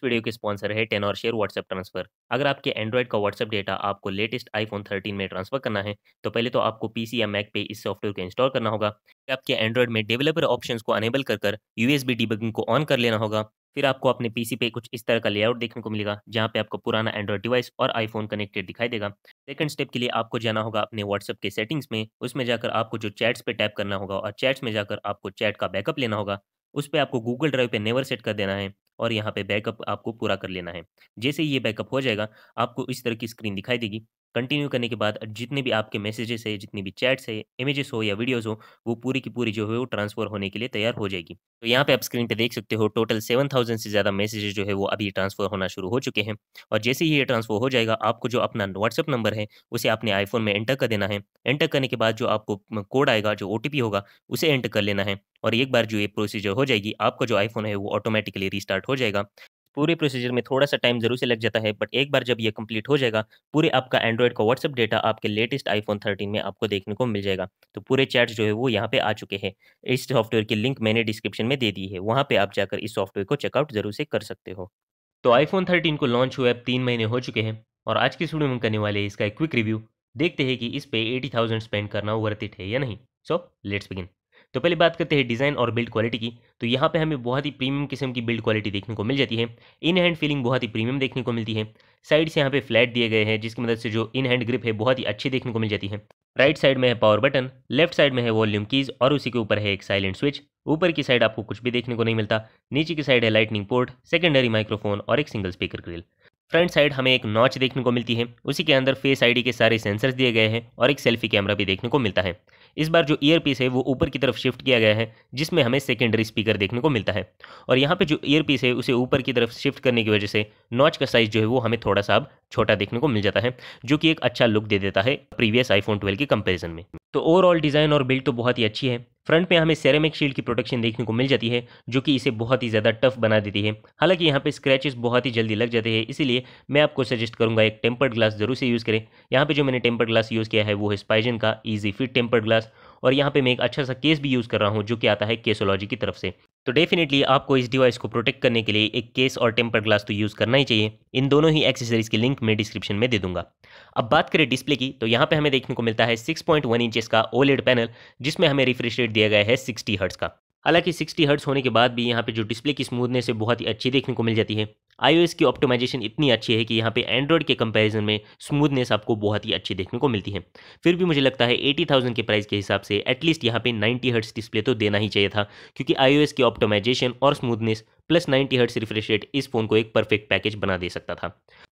इस वीडियो के स्पॉन्सर है टेन और शेयर व्हाट्सएप ट्रांसफर अगर आपके एंड्रॉइड का व्हाट्सएप डेटा आपको लेटेस्ट आईफोन 13 में ट्रांसफर करना है तो पहले तो आपको पीसी या मैक पे इस सॉफ्टवेयर को इंस्टॉल करना होगा फिर आपके एंड्रॉइड में डेवलपर ऑप्शन को अनेबल कर कर यूएसबी डिबगिंग को ऑन कर लेना होगा फिर आपको अपने पीसी पे कुछ इस तरह का लेआउट देखने को मिलेगा जहाँ पे आपको पुराना एंड्रॉइड डिवाइस और आईफोन कनेक्टेड दिखाई देगा सेकंड स्टेप के लिए आपको जाना होगा अपने व्हाट्सएप के सेटिंग्स में उसमें जाकर आपको जो चैट्स पे टैप करना होगा और चैट्स में जाकर आपको चैट का बैकअप लेना होगा उस पर आपको गूगल ड्राइव पे नेवर सेट कर देना है और यहाँ पे बैकअप आपको पूरा कर लेना है जैसे ये बैकअप हो जाएगा आपको इस तरह की स्क्रीन दिखाई देगी कंटिन्यू करने के बाद जितने भी आपके मैसेजेस है जितनी भी चैट्स है इमेजेस हो या वीडियोस हो वो पूरी की पूरी जो है वो ट्रांसफर होने के लिए तैयार हो जाएगी तो यहाँ पे आप स्क्रीन पे देख सकते हो टोटल सेवन थाउजेंड से ज़्यादा मैसेजेस जो है वो अभी ट्रांसफर होना शुरू हो चुके हैं और जैसे ही ये ट्रांसफर हो जाएगा आपको जो अपना व्हाट्सअप नंबर है उसे अपने आईफोन में एंटर कर देना है एंटर करने के बाद जो आपको कोड आएगा जो ओ होगा उसे एंटर कर लेना है और एक बार जो ये प्रोसीजर हो जाएगी आपका जो आईफोन है वो ऑटोमेटिकली रिस्टार्ट हो जाएगा पूरे प्रोसीजर में थोड़ा सा टाइम जरूर से लग जाता है बट एक बार जब ये कंप्लीट हो जाएगा पूरे आपका एंड्रॉइड का व्हाट्सअप डेटा आपके लेटेस्ट आईफोन थर्टीन में आपको देखने को मिल जाएगा तो पूरे चैट जो है वो यहाँ पे आ चुके हैं इस सॉफ्टवेयर की लिंक मैंने डिस्क्रिप्शन में दे दी है वहाँ पर आप जाकर इस सॉफ्टवेयर को चेकआउट जरूर से कर सकते हो तो आईफोन थर्टीन को लॉन्च हुए अब तीन महीने हो चुके हैं और आज की स्टूडियो में करने वाले इसका एक क्विक रिव्यू देखते हैं कि इस पे एटी थाउजेंड स्पेंड करना वर्थ इट है या नहीं सो लेट्स बिगिन तो पहले बात करते हैं डिज़ाइन और बिल्ड क्वालिटी की तो यहाँ पे हमें बहुत ही प्रीमियम किस्म की बिल्ड क्वालिटी देखने को मिल जाती है इन हैंड फीलिंग बहुत ही प्रीमियम देखने को मिलती है साइड से यहाँ पे फ्लैट दिए गए हैं जिसकी मदद से जो इन हैंड ग्रिप है बहुत ही अच्छी देखने को मिल जाती है राइट साइड में है पावर बटन लेफ्ट साइड में है वॉल्यूम कीज और उसी के ऊपर है एक साइलेंट स्विच ऊपर की साइड आपको कुछ भी देखने को नहीं मिलता नीचे की साइड है लाइटनिंग पोर्ट सेकेंडरी माइक्रोफोन और एक single speaker grill front side हमें एक नॉच देखने को मिलती है उसी के अंदर फेस आईडी के सारे सेंसर्स दिए गए हैं और एक सेल्फी कैमरा भी देखने को मिलता है इस बार जो ईयर पीस है वो ऊपर की तरफ शिफ्ट किया गया है जिसमें हमें सेकेंडरी स्पीकर देखने को मिलता है और यहाँ पे जो ईयर पीस है उसे ऊपर की तरफ शिफ्ट करने की वजह से नॉच का साइज़ जो है वो हमें थोड़ा सा अब छोटा देखने को मिल जाता है जो कि एक अच्छा लुक दे देता है प्रीवियस आईफोन ट्वेल्व के कंपेरिजन में तो ओवरऑल डिज़ाइन और बिल्ड तो बहुत ही अच्छी है फ्रंट पे हमें सेरेमिक शील्ड की प्रोटेक्शन देखने को मिल जाती है जो कि इसे बहुत ही ज़्यादा टफ बना देती है हालांकि यहाँ पे स्क्रैचेस बहुत ही जल्दी लग जाते हैं इसीलिए मैं आपको सजेस्ट करूँगा एक टेम्पर्ड ग्लास ज़रूर से यूज़ करें यहाँ पे जो मैंने टेम्पर्ड ग्लास यूज़ किया है वो है स्पाइजन का ईजी फिट टेम्पर्ड ग्लास और यहाँ पे मैं एक अच्छा सा केस भी यूज़ कर रहा हूँ जो कि आता है केसोलॉजी की तरफ से तो डेफिनेटली आपको इस डिवाइस को प्रोटेक्ट करने के लिए एक केस और टेम्पर ग्लास तो यूज़ करना ही चाहिए इन दोनों ही एक्सेसरीज की लिंक मैं डिस्क्रिप्शन में दे दूंगा अब बात करें डिस्प्ले की तो यहाँ पे हमें देखने को मिलता है 6.1 पॉइंट इंचेस का ओलेड पैनल जिसमें हमें रिफ्रेश रेट दिया गया है 60 हर्ट्स का हालांकि 60 हर्ट्स होने के बाद भी यहाँ पे जो डिस्प्ले की स्मूथनेस है बहुत ही अच्छी देखने को मिल जाती है आईओएस की ऑप्टिमाइजेशन इतनी अच्छी है कि यहाँ पे एंड्रॉइड के कंपैरिजन में स्मूथनेस आपको बहुत ही अच्छी देखने को मिलती है फिर भी मुझे लगता है 80,000 के प्राइस के हिसाब से एटलीस्ट यहाँ पे 90 हर्ट्स डिस्प्ले तो देना ही चाहिए था क्योंकि आई की ऑप्टोमाइजेशन और smoothness plus ninety hertz refresh rate इस फोन को एक परफेक्ट पैकेज बना दे सकता था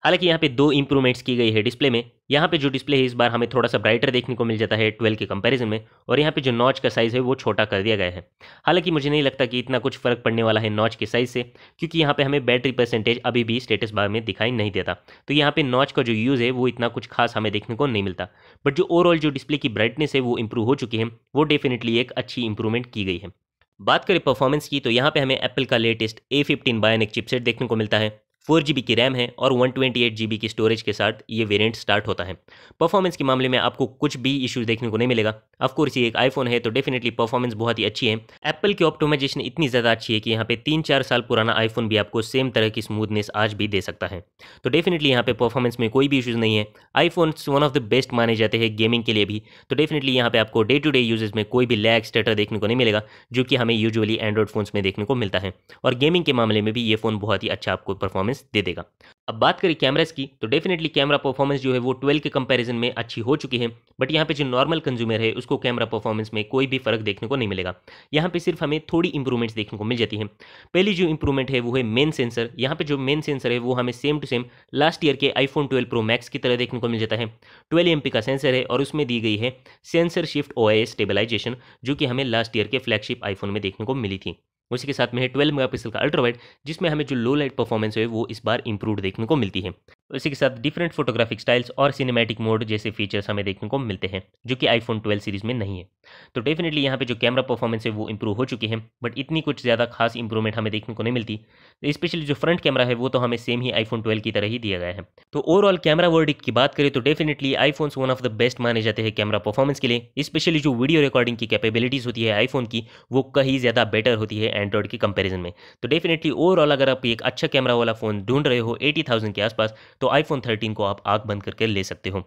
हालांकि यहाँ पे दो इंप्रूवमेंट्स की गई है डिस्प्ले में यहाँ पे जो डिस्प्ले है इस बार हमें थोड़ा सा ब्राइटर देखने को मिल जाता है ट्वेल्व के कंपैरिजन में और यहाँ पे जो नॉच का साइज़ है वो छोटा कर दिया गया है हालांकि मुझे नहीं लगता कि इतना कुछ फर्क पड़ने वाला है नॉच के साइज़ से क्योंकि यहाँ पे हमें बैटरी परसेंटेज अभी भी स्टेटस बार में दिखाई नहीं देता तो यहाँ पे नॉच का जो यूज़ है वो इतना कुछ खास हमें देखने को नहीं मिलता बट जो ओवरऑल जो डिस्प्ले की ब्राइटनेस है वो इंप्रूव हो चुकी है वो डेफिनेटली एक अच्छी इंप्रूवमेंट की गई है बात करें परफॉर्मेंस की तो यहाँ पे हमें एप्पल का latest A fifteen Bionic chipset देखने को मिलता है फोर जी की रैम है और वन ट्वेंटी की स्टोरेज के साथ ये वेरिएंट स्टार्ट होता है परफॉर्मेंस के मामले में आपको कुछ भी इश्यूज देखने को नहीं मिलेगा अफकोर्स ये एक आईफोन है तो डेफिनेटली परफॉर्मेंस बहुत ही अच्छी है एप्पल की ऑप्टोमाइजेशन इतनी ज़्यादा अच्छी है कि यहाँ पे तीन चार साल पुराना आईफोन भी आपको सेम तरह की स्मूथनेस आज भी दे सकता है तो डेफिनेटली यहाँ पे परफॉर्मेंस में कोई भी इशूज़ नहीं है iPhone one of the best माने जाते हैं गेमिंग के लिए भी तो डेफिनेटली यहाँ पे आपको डे टू डे यूजेज में कोई भी लैग स्टेटर देखने को नहीं मिलेगा जो कि हमें यूजली एंड्रॉइड फोन्स में देखने को मिलता है और गेमिंग के मामले में भी ये फ़ोन बहुत ही अच्छा आपको परफॉर्मेंस परफॉर्मेंस दे देगा अब बात करें कैमराज की तो डेफिनेटली कैमरा परफॉर्मेंस जो है वो ट्वेल्व के कंपैरिजन में अच्छी हो चुकी है बट यहाँ पे जो नॉर्मल कंज्यूमर है उसको कैमरा परफॉर्मेंस में कोई भी फर्क देखने को नहीं मिलेगा यहाँ पे सिर्फ हमें थोड़ी इंप्रूवमेंट्स देखने को मिल जाती है पहली जो इंप्रूवमेंट है वो है मेन सेंसर यहाँ पे जो मेन सेंसर है वो हमें same to same last year के आईफोन ट्वेल्व प्रो मैक्स की तरह देखने को मिल जाता है ट्वेल्व एम का सेंसर है और उसमें दी गई है सेंसर शिफ्ट ओ स्टेबलाइजेशन जो कि हमें लास्ट ईयर के फ्लैगशिप आईफोन में देखने को मिली थी उसी के साथ में है ट्वेल्व मेगा का अल्ट्रा वाइड जिसमें हमें जो लो लाइट परफॉर्मेंस है वो इस बार इंप्रूव देखने को मिलती है और इसी के साथ डिफरेंट फोटोग्राफिक स्टाइल्स और सिनेमैटिक मोड जैसे फीचर्स हमें देखने को मिलते हैं जो कि आईफोन 12 सीरीज़ में नहीं है तो डेफिनेटली यहाँ पे जो कैमरा परफॉर्मेंस है वो इंप्रूव हो चुकी है बट इतनी कुछ ज़्यादा खास इंप्रूवमेंट हमें देखने को नहीं मिलती तो स्पेशली जो फ्रंट कैमरा है वो तो हमें सेम ही आईफोन ट्वेल्व की तरह ही दिया गया है तो ओवरऑल कैमरा वर्ल्ड की बात करें तो definitely iPhone one of the best माने जाते हैं कैमरा परफॉर्मेंस के लिए स्पेशली जो वीडियो रिकॉर्डिंग की कैपेबिलिटीज़ होती है आईफोन की वो कहीं ज़्यादा बेटर होती है एंड्रॉइड के कंपेरिजन में तो डेफिनेटली ओवरऑल अगर आप एक अच्छा कैमरा वाला फ़ोन ढूंढ रहे हो एटी के आसपास तो आईफोन थर्टीन को आप आग बंद करके ले सकते हो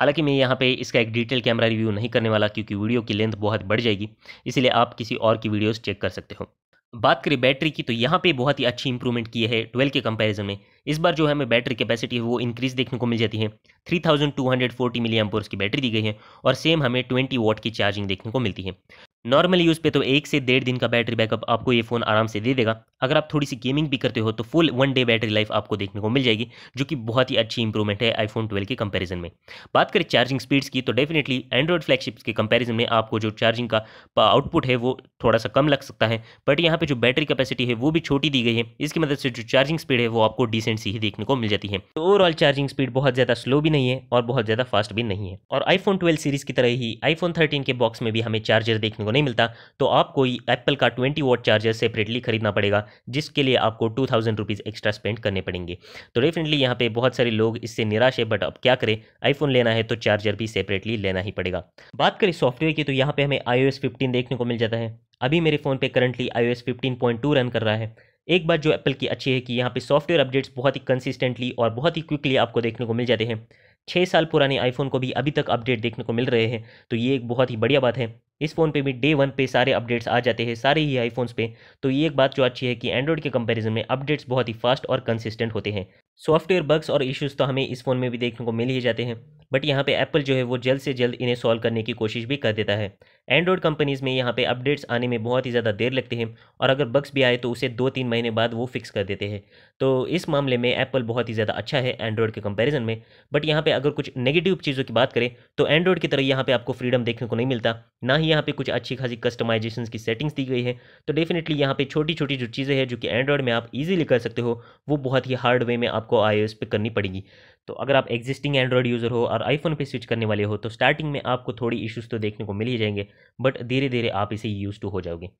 हालांकि मैं यहाँ पे इसका एक डिटेल कैमरा रिव्यू नहीं करने वाला क्योंकि वीडियो की लेंथ बहुत बढ़ जाएगी इसलिए आप किसी और की वीडियोस चेक कर सकते हो बात करें बैटरी की तो यहाँ पे बहुत ही अच्छी इंप्रूवमेंट की है ट्वेल्व के कंपैरिजन में इस बार जो हमें बैटरी कैपेसिटी है वो इंक्रीज देखने को मिल जाती है 3240 थाउजेंड की बैटरी दी गई है और सेम हमें 20 वॉट की चार्जिंग देखने को मिलती है नॉर्मल यूज़ पे तो एक से डेढ़ दिन का बैटरी बैकअप आपको ये फ़ोन आराम से दे देगा अगर आप थोड़ी सी गेमिंग भी करते हो तो full one day battery life आपको देखने को मिल जाएगी जो कि बहुत ही अच्छी इंप्रूवमेंट है आईफोन 12 के कंपैरिजन में बात करें चार्जिंग स्पीड्स की तो डेफिनेटली एंड्रॉयड फ्लैगशिप्स के कंपेरिजन में आपको जो चार्जिंग का आउटपुट है वो थोड़ा सा कम लग सकता है बट यहाँ पर जो बैटरी कपैसिटी है वो भी छोटी दी गई है इसकी मदद से जो चार्जिंग स्पीड है वो आपको डिसेंट सी ही देखने को मिल जाती है तो ओवरऑल चार्जिंग स्पीड बहुत ज़्यादा स्लो भी नहीं है और बहुत ज़्यादा फास्ट भी नहीं है और आईफोन ट्वेल्व सीरीज़ की तरह ही आईफोन थर्टीन के बॉक्स में भी हमें चार्जर देखने को नहीं मिलता तो आपको एप्पल का ट्वेंटी वोट चार्जर सेपरेटली खरीदना पड़ेगा जिसके लिए आपको two thousand rupees extra spend करने पड़ेंगे तो डेफिनेटली यहाँ पे बहुत सारे लोग इससे निराश है बट अब क्या करें आईफोन लेना है तो चार्जर भी सेपरेटली लेना ही पड़ेगा बात करें सॉफ्टवेयर की तो यहाँ पर हमें आई ओ देखने को मिल जाता है अभी मेरे फ़ोन पर करंटली आई ओ रन कर रहा है एक बात जो एप्पल की अच्छी है कि यहाँ पे सॉफ्टवेयर अपडेट्स बहुत ही कंसिस्टेंटली और बहुत ही क्विकली आपको देखने को मिल जाते हैं छः साल पुराने आईफोन को भी अभी तक अपडेट देखने को मिल रहे हैं तो ये एक बहुत ही बढ़िया बात है इस फ़ोन पे भी डे वन पे सारे अपडेट्स आ जाते हैं सारे ही आईफोन्स पे तो ये एक बात जो अच्छी है कि एंड्रॉइड के कंपैरिजन में अपडेट्स बहुत ही फास्ट और कंसिस्टेंट होते हैं सॉफ्टवेयर बग्स और इश्यूज तो हमें इस फ़ोन में भी देखने को मिल ही जाते हैं बट यहाँ पे एप्पल जो है वो जल्द से जल्द इन्हें सॉल्व करने की कोशिश भी कर देता है एंड्रॉयड कंपनीज़ में यहाँ पे अपडेट्स आने में बहुत ही ज़्यादा देर लगते हैं और अगर बग्स भी आए तो उसे दो तीन महीने बाद वो फिक्स कर देते हैं तो इस मामले में एप्पल बहुत ही ज़्यादा अच्छा है एंड्रॉयड के कंपेरिजन में बट यहाँ पर अगर कुछ नेगेटिव चीज़ों की बात करें तो एंड्रॉयड की तरह यहाँ पर आपको फ्रीडम देखने को नहीं मिलता ना ही यहाँ पर कुछ अच्छी खासी कस्टमाइजेशन की सेटिंग्स दी गई है तो डेफिनेटली यहाँ पर छोटी छोटी जो चीज़ें हैं जो कि एंड्रॉयड में आप ईजिली कर सकते हो वो बहुत ही हार्ड वे में आपको आई पे करनी पड़ेगी तो अगर आप एग्जिस्टिंग एंड्रॉयड यूज़र हो और आईफोन पे स्विच करने वाले हो तो स्टार्टिंग में आपको थोड़ी इश्यूज तो देखने को मिल ही जाएंगे बट धीरे धीरे आप इसे यूज़ टू हो जाओगे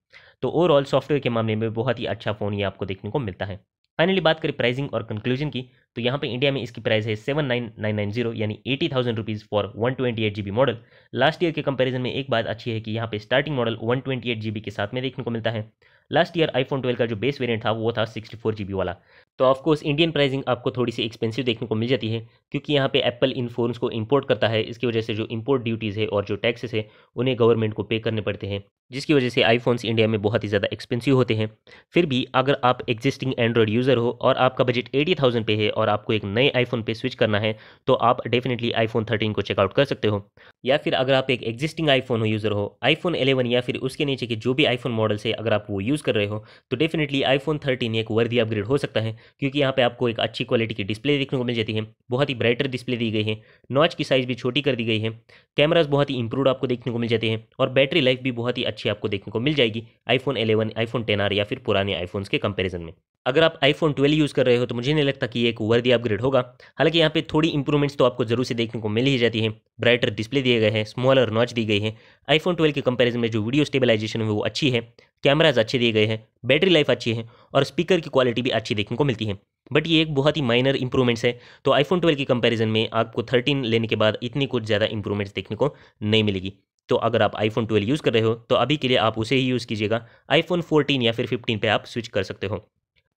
तो ओवरऑल सॉफ्टवेयर के मामले में बहुत ही अच्छा फ़ोन ये आपको देखने को मिलता है फाइनली बात करें प्राइसिंग और कंक्लूजन की तो यहाँ पे इंडिया में इसकी प्राइस है seven nine nine nine zero यानी eighty thousand rupees for one twenty eight G B model last year के कंपैरिजन में एक बात अच्छी है कि यहाँ पे starting model one twenty eight G B के साथ में देखने को मिलता है लास्ट ईयर आईफोन ट्वेल्व का जो बेस वेरिएंट था वो था सिक्सटी फोर जी बी वाला तो ऑफकोर्स इंडियन प्राइसिंग आपको थोड़ी सी एक्सपेंसिव देखने को मिल जाती है क्योंकि यहाँ पे एप्पल इन फ़ोन्स को इंपोर्ट करता है इसकी वजह से जो इंपोर्ट ड्यूटीज़ है और जो टैक्सेस है उन्हें गवर्नमेंट को पे करने पड़ते हैं जिसकी वजह से आईफोन्स इंडिया में बहुत ही ज़्यादा एक्सपेंसिव होते हैं फिर भी अगर आप एग्जिस्टिंग एंड्रॉयड यूज़र हो और आपका बजट एटी थाउजेंड पे है और आपको एक नए आईफोन पे स्विच करना है तो आप डेफिनेटली आईफोन थर्टीन को चेकआउट कर सकते हो या फिर अगर आप एक एग्जिस्टिंग आईफोन हो यूज़र हो आईफोन एलेवन या फिर उसके नीचे के जो भी आईफोन मॉडल है अगर आप वो यूज़ कर रहे हो तो डेफिनेटली आईफोन थर्टीन एक वर्दी अपग्रेड हो सकता है क्योंकि यहाँ पर आपको एक अच्छी क्वालिटी की डिस्प्ले देखने को मिल जाती है बहुत ही ब्राइटर डिस्प्ले दी गई है नॉच की साइज़ भी छोटी कर दी गई है कैमराज बहुत ही इंप्रूव आपको देखने को मिल जाते हैं और बैटरी लाइफ भी बहुत ही अच्छी आपको देखने को मिल जाएगी आईफोन फोन आईफोन आर या फिर पुराने आईफोन के कंपेरिजन में अगर आप आईफोन 12 यूज़ कर रहे हो तो मुझे नहीं लगता कि ये एक वर्दी अपग्रेड होगा हालांकि यहाँ पे थोड़ी इंप्रूवमेंट्स तो आपको जरूर से देखने को मिल ही जाती है ब्राइटर डिस्प्ले दिए गए हैं स्मॉलर नॉच दी गई है आईफोन 12 के कंपैरिजन में जो वीडियो स्टेबलाइजेशन है वो अच्छी है कैमराज अच्छे दिए गए हैं बैटरी लाइफ अच्छी है और स्पीकर की क्वालिटी भी अच्छी देखने को मिलती है बट ये एक बहुत ही माइनर इंप्रूवमेंट्स है तो आईफोन ट्वेल्व के कंपेरिजन में आपको थर्टीन लेने के बाद इतनी कुछ ज़्यादा इंप्रूवमेंट्स देखने को नहीं मिलेगी तो अगर आप आईफोन ट्वेल्व यूज़ कर रहे हो तो अभी के लिए आप उसे ही यूज़ कीजिएगा आईफोन फोर्टीन या फिर फिफ्टीन पर आप स्विच कर सकते हो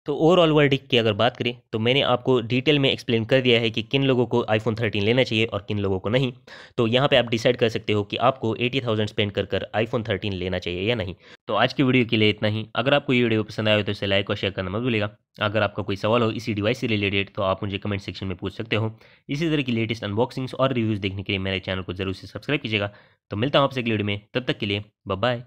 तो ओवरऑल वर्ल्ड की अगर बात करें तो मैंने आपको डिटेल में एक्सप्लेन कर दिया है कि किन लोगों को आईफोन 13 लेना चाहिए और किन लोगों को नहीं तो यहाँ पे आप डिसाइड कर सकते हो कि आपको 80,000 स्पेंड कर कर आईफोन 13 लेना चाहिए या नहीं तो आज की वीडियो के लिए इतना ही अगर आपको ये वीडियो पसंद आए तो इसे लाइक और शेयर करना मत भूलेगा अगर आपका कोई सवाल हो इसी डिवाइस से रिलेटेड तो आप मुझे कमेंट सेक्शन में पूछ सकते हो इसी तरह की लेटेस्ट अनबॉक्सिंग्स और रिव्यूज़ देखने के लिए मेरे चैनल को जरूर से सब्सक्राइब कीजिएगा तो मिलता हूँ आपसे अगली वीडियो में तब तक के लिए बाय